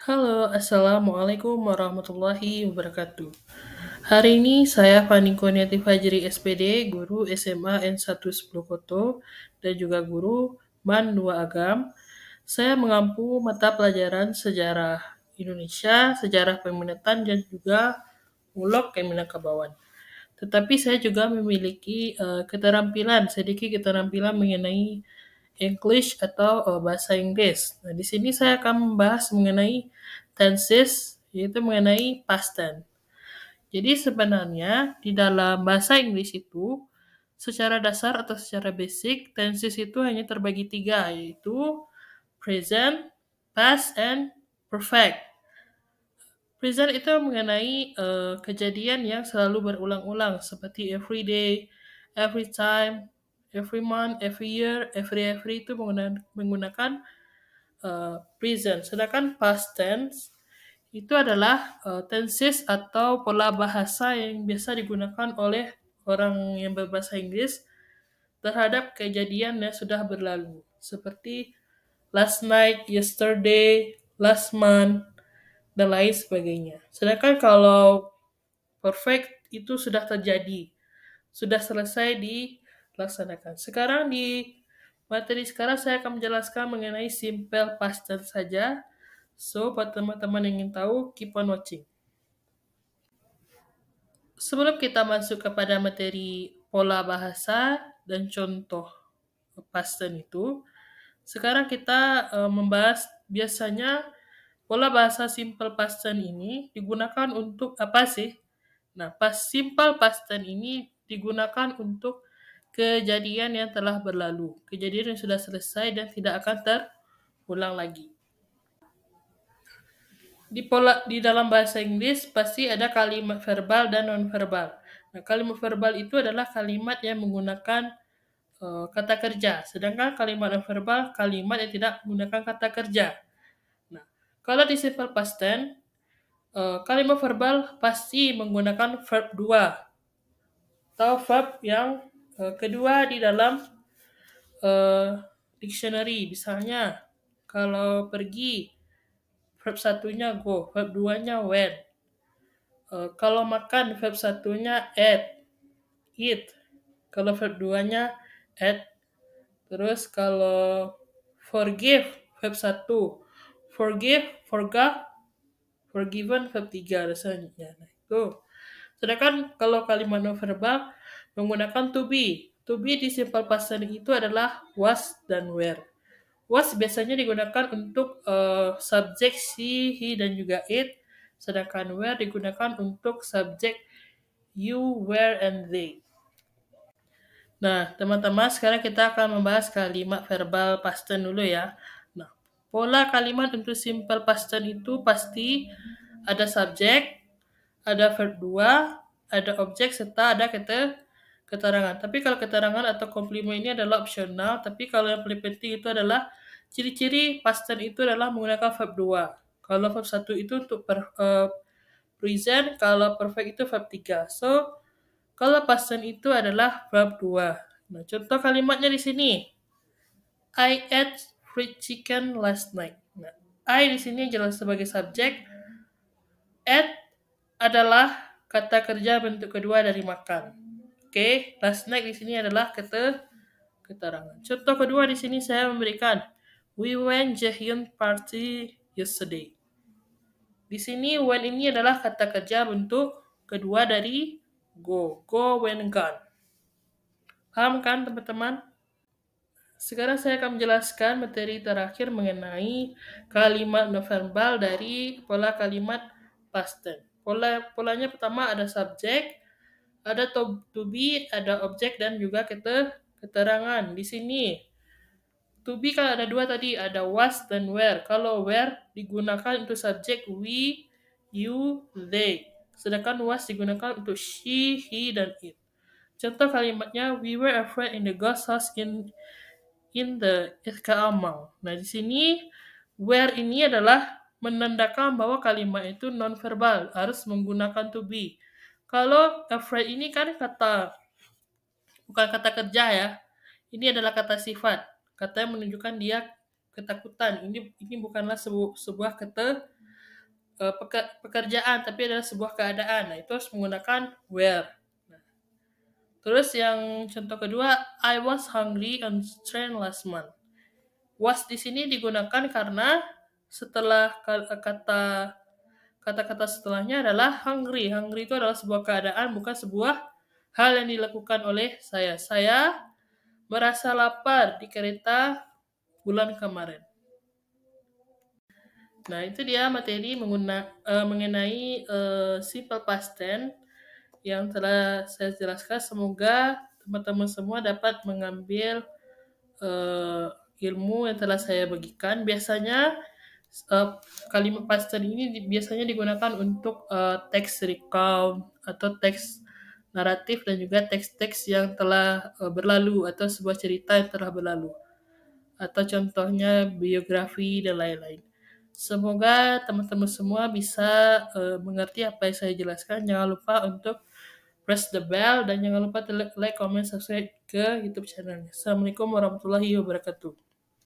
Halo, Assalamualaikum warahmatullahi wabarakatuh. Hari ini saya Fani Koniati Fajri SPD, guru SMA N1 Koto dan juga guru MAN 2 Agam. Saya mengampu mata pelajaran sejarah Indonesia, sejarah peminatan, dan juga ulok keminangkabauan. Tetapi saya juga memiliki uh, keterampilan, sedikit keterampilan mengenai English atau eh, bahasa Inggris. Nah, di sini saya akan membahas mengenai tenses, yaitu mengenai past tense. Jadi sebenarnya di dalam bahasa Inggris itu secara dasar atau secara basic tenses itu hanya terbagi tiga yaitu present, past, and perfect. Present itu mengenai uh, kejadian yang selalu berulang-ulang seperti every day, every time, every month, every year, every every itu menggunakan, menggunakan uh, eh, present. Sedangkan past tense itu adalah uh, tenses atau pola bahasa yang biasa digunakan oleh orang yang berbahasa Inggris terhadap kejadian yang sudah berlalu, seperti last night, yesterday, last month, dan lain sebagainya. Sedangkan kalau perfect itu sudah terjadi, sudah selesai di laksanakan. Sekarang di materi sekarang saya akan menjelaskan mengenai simple past tense saja. So, buat teman-teman yang ingin tahu, keep on watching. Sebelum kita masuk kepada materi pola bahasa dan contoh past tense itu, sekarang kita e, membahas biasanya pola bahasa simple past tense ini digunakan untuk apa sih? Nah, pas simple past tense ini digunakan untuk kejadian yang telah berlalu, kejadian yang sudah selesai dan tidak akan terulang lagi. Di pola di dalam bahasa Inggris pasti ada kalimat verbal dan nonverbal. Nah, kalimat verbal itu adalah kalimat yang menggunakan uh, kata kerja, sedangkan kalimat nonverbal kalimat yang tidak menggunakan kata kerja. Nah, kalau di simple past tense uh, kalimat verbal pasti menggunakan verb dua atau verb yang Eh, kedua di dalam uh, dictionary misalnya kalau pergi verb satunya go, verb duanya when. Uh, kalau makan verb satunya at, eat. Kalau verb duanya at. Terus kalau forgive verb satu, forgive, forgot, forgiven verb tiga rasanya. Nah, itu. Sedangkan kalau kalimat non verbal Menggunakan to be. To be di simple past tense itu adalah was dan were. Was biasanya digunakan untuk uh, subjek she, he, dan juga it. Sedangkan were digunakan untuk subjek you, were, and they. Nah, teman-teman, sekarang kita akan membahas kalimat verbal past tense dulu ya. Nah, pola kalimat untuk simple past tense itu pasti ada subjek, ada verb 2, ada objek, serta ada kata keterangan. Tapi kalau keterangan atau komplimen ini adalah opsional, tapi kalau yang paling penting itu adalah ciri-ciri pasten itu adalah menggunakan verb 2. Kalau verb 1 itu untuk per, uh, present, kalau perfect itu verb 3. So, kalau pasten itu adalah verb 2. Nah, contoh kalimatnya di sini. I ate fried chicken last night. Nah, I di sini jelas sebagai subjek. Ate adalah kata kerja bentuk kedua dari makan. Oke, last night di sini adalah kata keterangan. Contoh kedua di sini saya memberikan we went Jaehyun party yesterday. Di sini when ini adalah kata kerja bentuk kedua dari go. Go when, gone. Paham kan teman-teman? Sekarang saya akan menjelaskan materi terakhir mengenai kalimat verbal dari pola kalimat past tense. Pola polanya pertama ada subjek, ada to, to be, ada objek dan juga kita keterangan. Di sini to be kan ada dua tadi, ada was dan were. Kalau were digunakan untuk subjek we, you, they. Sedangkan was digunakan untuk she, he, dan it. Contoh kalimatnya we were afraid in the ghost house in in the Iska'amal. Nah, di sini where ini adalah menandakan bahwa kalimat itu nonverbal, harus menggunakan to be. Kalau afraid e ini kan kata bukan kata kerja ya. Ini adalah kata sifat. Kata yang menunjukkan dia ketakutan. Ini ini bukanlah sebu, sebuah kata uh, e, pekerjaan tapi adalah sebuah keadaan. Nah, itu harus menggunakan where. Nah, terus yang contoh kedua, I was hungry on train last month. Was di sini digunakan karena setelah kata Kata-kata setelahnya adalah hungry. Hungry itu adalah sebuah keadaan, bukan sebuah hal yang dilakukan oleh saya. Saya merasa lapar di kereta bulan kemarin. Nah, itu dia materi mengguna, uh, e, mengenai uh, simple past tense yang telah saya jelaskan. Semoga teman-teman semua dapat mengambil uh, ilmu yang telah saya bagikan. Biasanya uh, kalimat pasten ini di, biasanya digunakan untuk uh, teks recount atau teks naratif dan juga teks-teks yang telah uh, berlalu atau sebuah cerita yang telah berlalu atau contohnya biografi dan lain-lain. Semoga teman-teman semua bisa uh, mengerti apa yang saya jelaskan. Jangan lupa untuk press the bell dan jangan lupa like, comment, subscribe ke YouTube channelnya. Assalamualaikum warahmatullahi wabarakatuh.